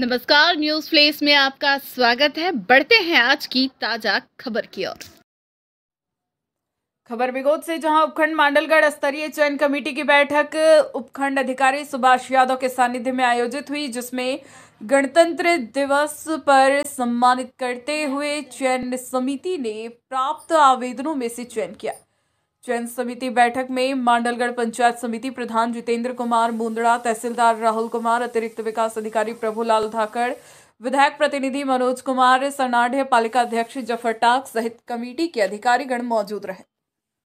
नमस्कार news place में आपका स्वागत है बढ़ते हैं आज की ताजा खबर की ओर खबर बिगोद से जहां उपखंड मांडलगढ़ स्तरीय चयन कमेटी की बैठक उपखंड अधिकारी सुभाष यादव के सानिध्य में आयोजित हुई जिसमें गणतंत्र दिवस पर सम्मानित करते हुए चयन समिति ने प्राप्त आवेदनों में से चयन किया चयन समिति बैठक में मांडलगढ़ पंचायत समिति प्रधान जितेंद्र कुमार मुंदड़ा तहसीलदार राहुल कुमार अतिरिक्त विकास अधिकारी प्रभुलाल धाकड़ विधायक प्रतिनिधि मनोज कुमार सरनाढ़ पालिका अध्यक्ष जफर टाक सहित कमेटी के अधिकारीगण मौजूद रहे